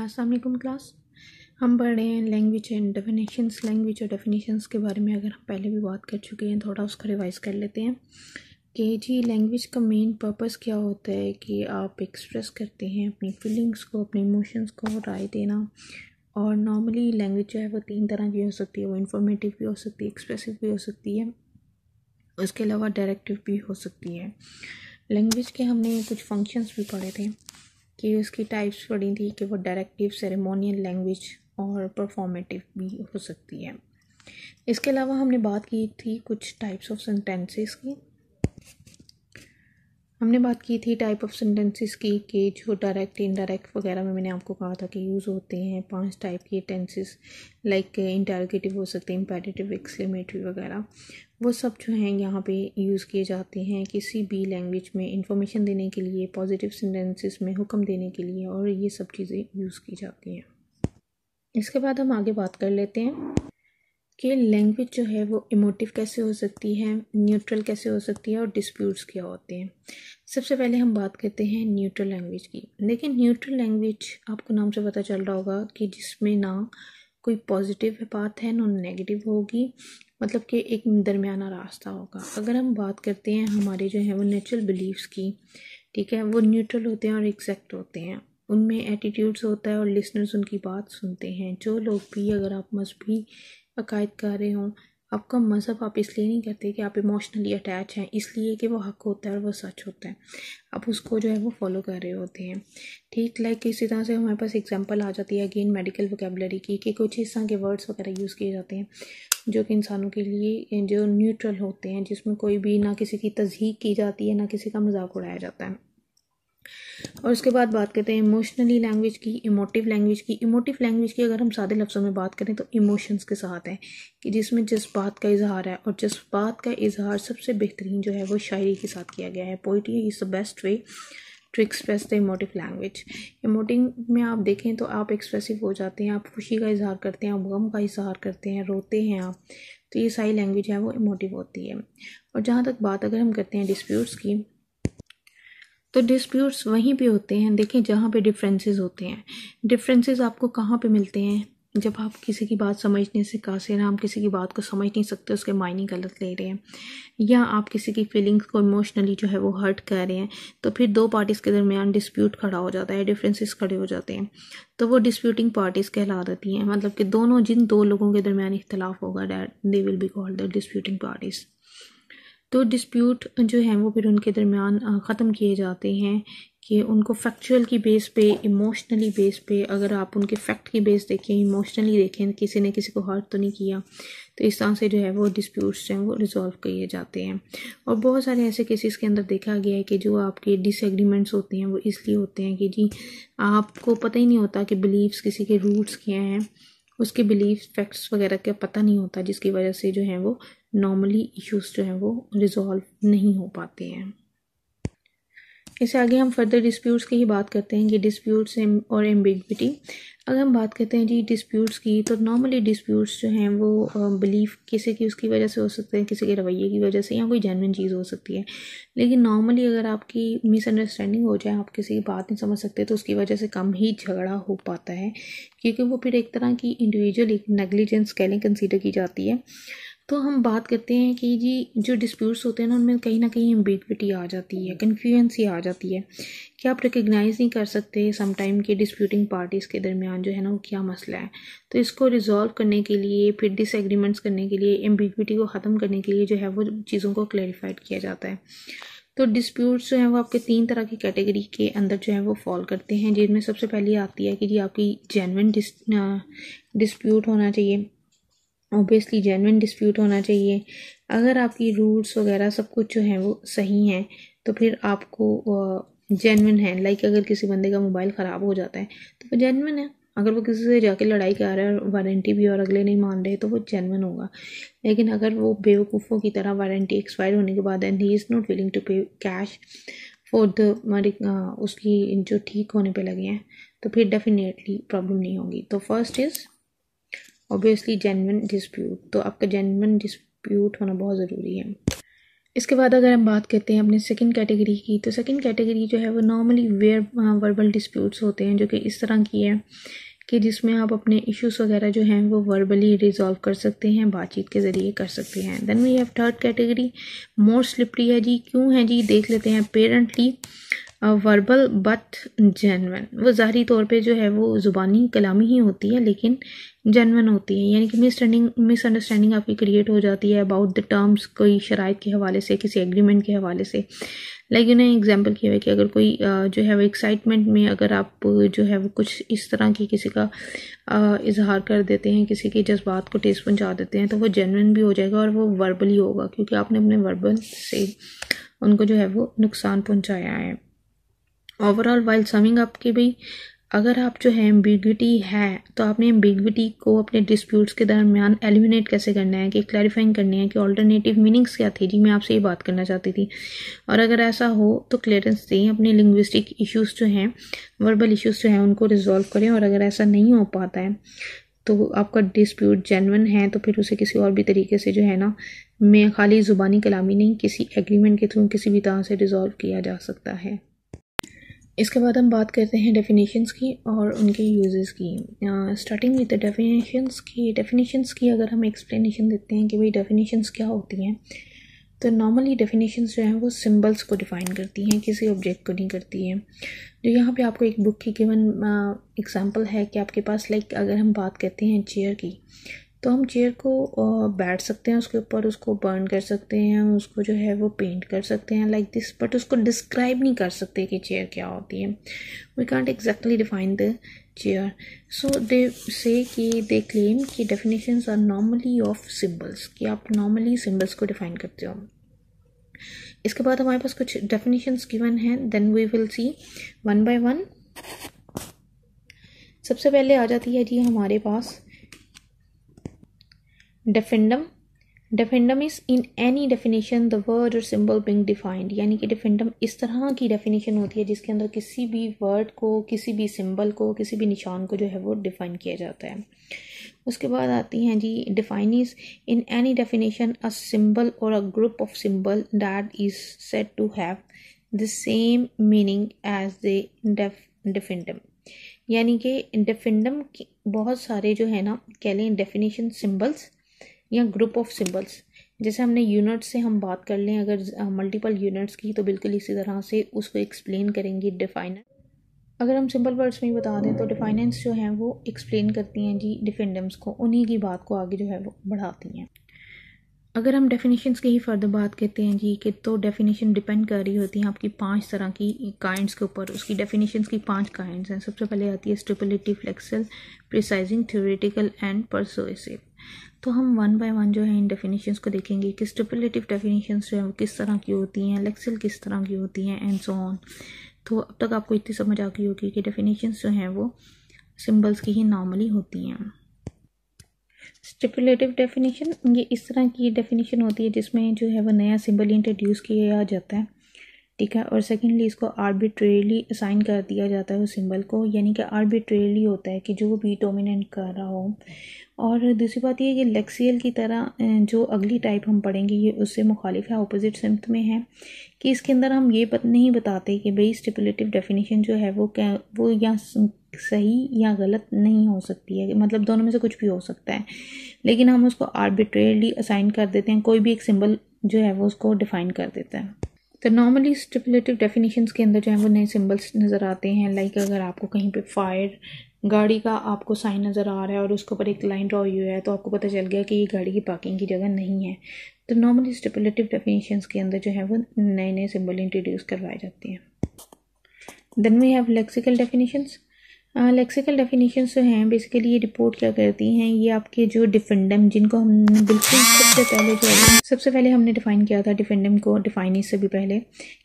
अस्सलाम क्लास हम पढ़ रहे हैं लैंग्वेज एंड डेफिनेशंस लैंग्वेज और डेफिनेशंस के बारे में अगर हम पहले भी बात कर चुके हैं थोड़ा उसका रिवाइज़ कर लेते हैं कि जी लैंग्वेज का मेन पर्पस क्या होता है कि आप एक्सप्रेस करते हैं अपनी फीलिंग्स को अपने इमोशंस को राय देना और नॉर्मली लैंग्वेज जो है वो तीन तरह की हो सकती है वो इंफॉर्मेटिव भी हो सकती है एक्सप्रेसिव भी हो सकती है उसके अलावा डायरेक्टिव भी हो सकती है लैंग्वेज के हमने कुछ फंक्शंस भी पढ़े थे कि उसकी टाइप्स पड़ी थी कि वो डायरेक्टिव सेरेमोनियल लैंग्वेज और परफॉर्मेटिव भी हो सकती है इसके अलावा हमने बात की थी कुछ टाइप्स ऑफ सेंटेंसेस की हमने बात की थी टाइप ऑफ सेंटेंसेस की कि जो डायरेक्ट इनडायरेक्ट वगैरह में मैंने आपको कहा था कि यूज़ होते हैं पांच टाइप के टेंसेस लाइक इंटरगेटिव हो सकते हैं इंपेरेटिव एक्सलेमेटरी वगैरह वो सब जो हैं यहाँ पे यूज़ किए जाते हैं किसी भी लैंग्वेज में इंफॉर्मेशन देने के लिए पॉजिटिव सेंटेंसेस में हुक्म देने के लिए और ये सब चीज़ें यूज़ की जाती हैं इसके बाद हम आगे बात कर लेते हैं कि लैंग्वेज जो है वो इमोटिव कैसे हो सकती है न्यूट्रल कैसे हो सकती है और डिस्प्यूट्स क्या होते हैं सबसे पहले हम बात करते हैं न्यूट्रल लैंग्वेज की लेकिन न्यूट्रल लैंग्वेज आपको नाम से पता चल रहा होगा कि जिसमें ना कोई पॉजिटिव बात है ना नेगेटिव होगी मतलब कि एक दरमियाना रास्ता होगा अगर हम बात करते हैं हमारे जो है वो नेचुरल बिलीव्स की ठीक है वो न्यूट्रल होते हैं और एग्जैक्ट होते हैं उनमें एटीट्यूड्स होता है और लिसनर्स उनकी बात सुनते हैं जो लोग भी अगर आप मजहबी अकायद कर रहे हों आपका मज़हब आप इसलिए नहीं करते कि आप इमोशनली अटैच हैं इसलिए कि वो हक होता है और वो सच होता है आप उसको जो है वो फॉलो कर रहे होते हैं ठीक लाइक इसी तरह से हमारे पास एग्जांपल आ जाती है अगेन मेडिकल वोकेबलरी की कि कुछ इस तरह के वर्ड्स वगैरह यूज़ किए जाते हैं जो कि इंसानों के लिए जो न्यूट्रल होते हैं जिसमें कोई भी ना किसी की तजहीक की जाती है ना किसी का मजाक उड़ाया जाता है और उसके बाद बात करते हैं इमोशनली लैंग्वेज की इमोटिव लैंग्वेज की इमोटिव लैंग्वेज की अगर हम सादे लफ्ज़ों में बात करें तो इमोशंस के साथ है कि जिसमें जज्बात का इजहार है और जज्बात का इजहार सबसे बेहतरीन जो है वो शायरी के साथ किया गया है poetry is the best way to express the emotive language emoting में आप देखें तो आप एक्सप्रेसिव हो जाते हैं आप खुशी का इजहार करते हैं आप गम का इजहार करते हैं रोते हैं आप तो ये सारी लैंग्वेज है वो इमोटिव होती है और जहाँ तक बात अगर हम करते हैं डिस्प्यूट्स की तो डिस्प्यूट्स वहीं पे होते हैं देखें जहाँ पे डिफरेंसेस होते हैं डिफरेंसेस आपको कहाँ पे मिलते हैं जब आप किसी की बात समझने से कासिर हम किसी की बात को समझ नहीं सकते उसके मायने गलत ले रहे हैं या आप किसी की फीलिंग्स को इमोशनली जो है वो हर्ट कर रहे हैं तो फिर दो पार्टीज़ के दरमियान डिस्प्यूट खड़ा हो जाता है डिफरेंसेस खड़े हो जाते हैं तो वो डिस्प्यूटिंग पार्टीज़ कहला देती हैं मतलब कि दोनों जिन दो लोगों के दरमियान इख्तलाफ होगा that they will be called the disputing parties तो डिस्प्यूट जो हैं वो फिर उनके दरमियान ख़त्म किए जाते हैं कि उनको फैक्चुअल की बेस पे इमोशनली बेस पे अगर आप उनके फैक्ट की बेस देखें इमोशनली देखें किसी ने किसी को हर्ट तो नहीं किया तो इस तरह से जो है वो डिस्प्यूट्स हैं वो रिजॉल्व किए जाते हैं और बहुत सारे ऐसे केसेस के अंदर देखा गया है कि जो आपके डिसएग्रीमेंट्स होते हैं वो इसलिए होते हैं कि जी आपको पता ही नहीं होता कि बिलीव्स किसी के रूट्स क्या हैं उसके बिलीव फैक्ट्स वगैरह का पता नहीं होता जिसकी वजह से जो है वो नॉर्मली इश्यूज जो हैं वो रिजॉल्व नहीं हो पाते हैं इससे आगे हम फर्दर डिस्प्यूट्स की ही बात करते हैं कि डिस्प्यूट्स और एम्बिगिटी अगर हम बात करते हैं जी डिस्प्यूट्स की तो नॉर्मली डिस्प्यूट्स जो हैं वो बिलीफ किसी की उसकी वजह से हो सकते हैं किसी के रवैये की वजह से या कोई जेनविन चीज़ हो सकती है लेकिन नॉर्मली अगर आपकी मिसअंडरस्टैंडिंग हो जाए आप किसी की बात नहीं समझ सकते तो उसकी वजह से कम ही झगड़ा हो पाता है क्योंकि वो फिर एक तरह की इंडिविजुअल एक नेग्लिजेंस कह लें कंसिडर की जाती है तो हम बात करते हैं कि जी जो डिस्प्यूट्स होते हैं ना उनमें कहीं ना कहीं एम्बिग्विटी आ जाती है सी आ जाती है कि आप रिकग्नाइज़ नहीं कर सकते समटाइम के डिस्प्यूटिंग पार्टीज़ के दरमियान जो है ना वो क्या मसला है तो इसको रिजॉल्व करने के लिए फिर डिसएग्रीमेंट्स करने के लिए एम्बिग्विटी को ख़त्म करने के लिए जो है वो चीज़ों को क्लैरिफाइड किया जाता है तो डिस्प्यूट्स जो हैं वो आपके तीन तरह की कैटेगरी के अंदर जो है वो फॉल करते हैं जिनमें सबसे पहली आती है कि जी आपकी जेनविन डिस डिस्प्यूट होना चाहिए ओबियसली जेनविन डिस्प्यूट होना चाहिए अगर आपकी रूल्स वगैरह सब कुछ जो है वो सही हैं तो फिर आपको जेनविन है लाइक अगर किसी बंदे का मोबाइल ख़राब हो जाता है तो वो जेनविन है अगर वो किसी से जाके लड़ाई कर हैं और वारंटी भी और अगले नहीं मान रहे तो वो जेनविन होगा लेकिन अगर वो बेवकूफ़ों की तरह वारंटी एक्सपायर होने के बाद and he is not willing to pay cash for the उसकी जो ठीक होने पर लगे हैं तो फिर डेफिनेटली प्रॉब्लम नहीं होगी तो first is obviously genuine dispute तो आपका जेनविन डिस्प्यूट होना बहुत ज़रूरी है इसके बाद अगर हम बात करते हैं अपने सेकंड कैटेगरी की तो सेकंड कैटेगरी जो है वो नॉर्मली वेयर वर्बल डिस्प्यूट्स होते हैं जो कि इस तरह की है कि जिसमें आप अपने इश्यूज़ वगैरह जो हैं वो वर्बली रिजॉल्व कर सकते हैं बातचीत के ज़रिए कर सकते हैं then we have third category more slippery है जी क्यों है जी देख लेते हैं पेरेंटली वर्बल बट जेनवन वो ज़ाहरी तौर पे जो है वो ज़ुबानी कलामी ही होती है लेकिन जेनवन होती है यानी कि मिसअंडिंग मिसअंडरस्टैंडिंग आपकी क्रिएट हो जाती है अबाउट द टर्म्स कोई शराइ के हवाले से किसी एग्रीमेंट के हवाले से लाइक इन्हें एग्जांपल किया हुआ कि अगर कोई जो है वो एक्साइटमेंट में अगर आप जो है वो कुछ इस तरह की किसी का इजहार कर देते हैं किसी के जज्बात को टेस्ट पहुँचा देते हैं तो वो जेनवन भी हो जाएगा और वो वर्बली होगा क्योंकि आपने अपने वर्बल से उनको जो है वो नुकसान पहुँचाया है ओवरऑल वाइल समिंग अप कि भाई अगर आप जो है एम्बिगिटी है तो आपने एम्बिगिटी को अपने डिस्प्यूट्स के दरमियान एलिमिनेट कैसे करना है कि क्लैरिफाइंग करनी है कि ऑल्टरनेटिव मीनिंग्स क्या थे जी मैं आपसे ये बात करना चाहती थी और अगर ऐसा हो तो क्लियरेंस दें अपने लिंग्विस्टिक इश्यूज़ जो हैं वर्बल इश्यूज़ जो हैं उनको रिजॉल्व करें और अगर ऐसा नहीं हो पाता है तो आपका डिस्प्यूट जेनवन है तो फिर उसे किसी और भी तरीके से जो है ना मैं खाली ज़ुबानी कलामी नहीं किसी एग्रीमेंट के थ्रू किसी भी तरह से रिजॉल्व किया जा सकता है इसके बाद हम बात करते हैं डेफिनेशंस की और उनके यूजेस की स्टार्टिंग विद डेफिनेशंस की डेफिनेशंस की अगर हम एक्सप्लेनेशन देते हैं कि भाई डेफिनेशंस क्या होती हैं तो नॉर्मली डेफिनेशंस जो हैं वो सिंबल्स को डिफ़ाइन करती हैं किसी ऑब्जेक्ट को नहीं करती हैं जो यहाँ पे आपको एक बुक की गिवन एग्जांपल है कि आपके पास लाइक अगर हम बात करते हैं चेयर की तो हम चेयर को बैठ सकते हैं उसके ऊपर उसको बर्न कर सकते हैं उसको जो है वो पेंट कर सकते हैं लाइक दिस बट उसको डिस्क्राइब नहीं कर सकते कि चेयर क्या होती है we can't exactly define the chair so they say कि दे क्लेम कि definition are normally of symbols कि आप नॉर्मली सिम्बल्स को डिफाइन करते हो इसके बाद हमारे पास कुछ definitions गिवन हैं then we will see one by one सबसे पहले आ जाती है जी हमारे पास definiendum definiendum is in any definition the word और सिंबल बिंग डिफाइंड यानी कि डेफेंडम इस तरह की डेफिनेशन होती है जिसके अंदर किसी भी वर्ड को किसी भी सिंबल को किसी भी निशान को जो है वो डिफ़ाइन किया जाता है उसके बाद आती हैं जी definiens is in any definition a symbol और a group of symbol that is set to have the same meaning as the definiendum यानी कि डिफेंडम बहुत सारे जो है ना कह लें डेफिनेशन सिम्बल्स या ग्रुप ऑफ सिंबल्स जैसे हमने यूनिट्स से हम बात कर लें अगर मल्टीपल यूनिट्स की तो बिल्कुल इसी तरह से उसको एक्सप्लेन करेंगी डिफाइनर अगर हम सिंपल वर्ड्स में ही बता दें तो डिफाइनेंस जो हैं वो एक्सप्लेन करती हैं जी डिफेंडम्स को उन्हीं की बात को आगे जो है वो बढ़ाती हैं अगर हम डेफिनेशंस की ही फर्दर बात करते हैं जी कि तो डेफिनेशन डिपेंड कर रही होती हैं आपकी पांच तरह की काइंड्स के ऊपर उसकी डेफिनेशन की पांच काइंड्स हैं सबसे पहले आती है stipulative lexical precising theoretical and persuasive तो हम वन बाय वन जो है इन डेफिनेशंस को देखेंगे कि स्टिपुलेटिव डेफिनेशंस जो है वो किस तरह की होती हैं लेक्सल किस तरह की होती हैं एंड सो ऑन तो अब तक आपको इतनी समझ आ गई होगी कि डेफिनेशंस जो हैं वो सिम्बल्स की ही नॉर्मली होती हैं स्टिपुलेटिव डेफिनेशन ये इस तरह की डेफिनेशन होती है जिसमें जो है वो नया सिंबल इंट्रोड्यूस किया जाता है ठीक है और सेकेंडली इसको आर्बिट्रेली असाइन कर दिया जाता है उस सिंबल को यानी कि आर्बिट्रेली होता है कि जो भी डोमिनेंट कर रहा हो और दूसरी बात यह कि लेक्सियल की तरह जो अगली टाइप हम पढ़ेंगे ये उससे मुखालिफ है अपोजिट सिम्त में है कि इसके अंदर हम ये बत नहीं बताते कि भाई स्टिपुलेटिव डेफिनेशन जो है वो क्या वो या सही या गलत नहीं हो सकती है मतलब दोनों में से कुछ भी हो सकता है लेकिन हम उसको आर्बिट्रेली असाइन कर देते हैं कोई भी एक सिंबल जो है वो उसको डिफ़ाइन कर देता है तो नॉर्मली स्टिपुलेटिव डेफिनेशंस के अंदर जो है वो नए सिम्बल्स नज़र आते हैं लाइक अगर आपको कहीं पे फायर गाड़ी का आपको साइन नज़र आ रहा है और उसके ऊपर एक लाइन ड्रॉ हुई है तो आपको पता चल गया कि ये गाड़ी की पार्किंग की जगह नहीं है तो नॉर्मली स्टिपुलेटिव डेफिनेशंस के अंदर जो है वो नए नए सिम्बल इंट्रोड्यूस करवाए जाते हैं then we have lexical definitions lexical definition जो हैं बेसिकली ये रिपोर्ट क्या करती हैं ये आपके जो डिफेंडम जिनको हमने बिल्कुल सबसे पहले जो है सबसे पहले हमने डिफ़ाइन किया था डिफेंडम को डिफाइन इससे भी पहले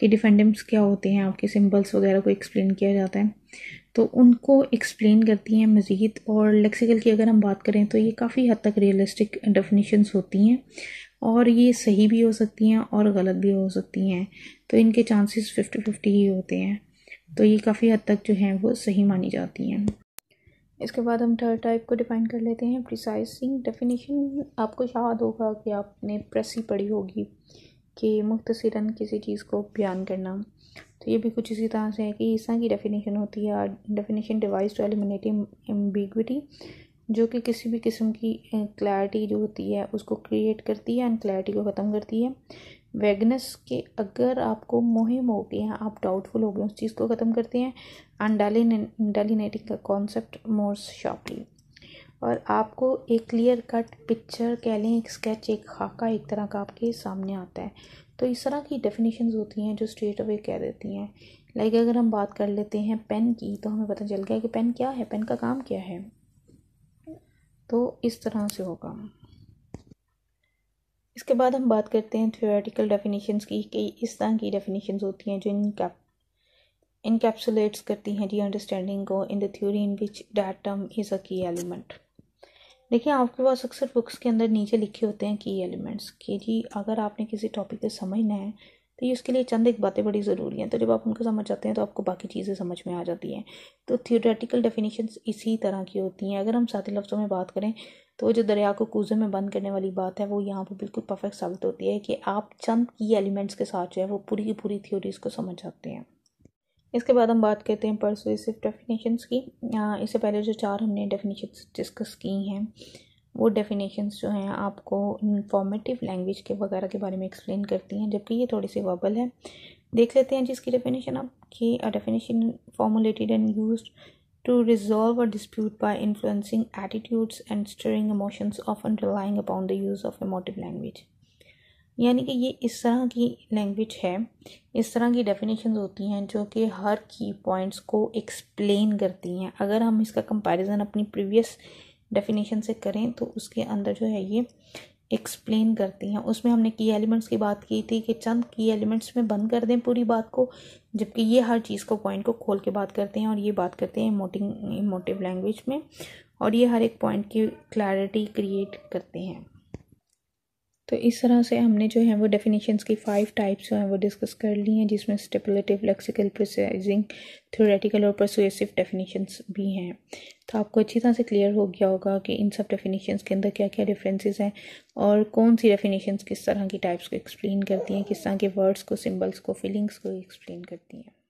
कि डिफेंडम्स क्या होते हैं आपके सिम्बल्स वगैरह को एक्सप्लेन किया जाता है तो उनको एक्सप्लेन करती हैं मज़ीद और लेक्सिकल की अगर हम बात करें तो ये काफ़ी हद तक रियलिस्टिक डेफिनेशनस होती हैं और ये सही भी हो सकती हैं और गलत भी हो सकती हैं तो इनके चांसेस फिफ्टी फिफ्टी ही होते हैं तो ये काफ़ी हद तक जो हैं वो सही मानी जाती हैं इसके बाद हम थर्ड टाइप को डिफाइन कर लेते हैं प्रिसाइसिंग डेफिनेशन आपको याद होगा कि आपने प्रेस ही पढ़ी होगी कि मुख्तसरा किसी चीज़ को बयान करना तो ये भी कुछ इसी तरह से है कि हिस्सा की डेफिनेशन होती है definition devised to eliminate ambiguity जो कि किसी भी किस्म की क्लैरिटी जो होती है उसको क्रिएट करती है एंड क्लैरिटी को ख़त्म करती है वेगनेस के अगर आपको मुहिम हो गए हैं आप डाउटफुल हो गए उस चीज़ को ख़त्म करते हैं अनडालिनेटिंग का कॉन्सेप्ट मोर शार्पली और आपको एक क्लियर कट पिक्चर कह लें एक स्केच एक खाका एक तरह का आपके सामने आता है तो इस तरह की डेफिनेशन होती हैं जो स्ट्रेट अवे कह देती हैं लाइक अगर हम बात कर लेते हैं पेन की तो हमें पता चल गया कि पेन क्या है पेन का काम क्या है तो इस तरह से होगा इसके बाद हम बात करते हैं थियोरेटिकल डेफिनेशंस की कई इस तरह की डेफिनेशंस होती हैं जो इनकैप इनकेप्सुलेट्स करती हैं जी अंडरस्टैंडिंग को in the theory in which that term is a key element देखिए आपके पास अक्सर बुक्स के अंदर नीचे लिखे होते हैं की एलिमेंट्स कि जी अगर आपने किसी टॉपिक को समझना है तो ये उसके लिए चंद एक बातें बड़ी ज़रूरी हैं तो जब आप उनको समझ जाते हैं तो आपको बाकी चीज़ें समझ में आ जाती हैं तो थियोरेटिकल डेफिनेशंस इसी तरह की होती हैं अगर हम साथी लफ्ज़ों में बात करें तो जो दरिया को कूजे में बंद करने वाली बात है वो यहाँ पर बिल्कुल परफेक्ट साबित होती है कि आप चंद की एलिमेंट्स के साथ जो है वो पूरी की पूरी थ्योरीज को समझ सकते हैं इसके बाद हम बात करते हैं परसुएसिव डेफिनेशंस की इससे पहले जो चार हमने डेफिनेशंस डिस्कस की हैं वो डेफिनेशंस जो हैं आपको इन्फॉर्मेटिव लैंग्वेज के वगैरह के बारे में एक्सप्लेन करती हैं जबकि ये थोड़ी सी वबल है देख लेते हैं जिसकी डेफिनेशन आप कि definition formulated and used to resolve a dispute by influencing attitudes and stirring emotions often relying upon the use of emotive language यानी कि ये इस तरह की लैंग्वेज है इस तरह की डेफिनेशन होती हैं जो कि हर की पॉइंट्स को एक्सप्लेन करती हैं अगर हम इसका कंपैरिजन अपनी प्रीवियस डेफिनेशन से करें तो उसके अंदर जो है ये एक्सप्लेन करती हैं उसमें हमने की एलिमेंट्स की बात की थी कि चंद की एलिमेंट्स में बंद कर दें पूरी बात को जबकि ये हर चीज़ को पॉइंट को खोल के बात करते हैं और ये बात करते हैं इमोटिंग इमोटिव लैंग्वेज में और ये हर एक पॉइंट की क्लैरिटी क्रिएट करते हैं तो इस तरह से हमने जो है वो डेफिनेशंस की फाइव टाइप्स जो हैं वो डिस्कस कर ली हैं जिसमें स्टिपुलेटिव लेक्सिकल प्रोसाइजिंग थ्योरेटिकल और प्रसुएसिव डेफिनेशंस भी हैं तो आपको अच्छी तरह से क्लियर हो गया होगा कि इन सब डेफिनेशंस के अंदर क्या क्या डिफरेंसेस हैं और कौन सी डेफिनेशंस किस तरह की टाइप्स को एक्सप्लेन करती हैं किस तरह के वर्ड्स को सिम्बल्स को फीलिंग्स को एक्सप्लेन करती हैं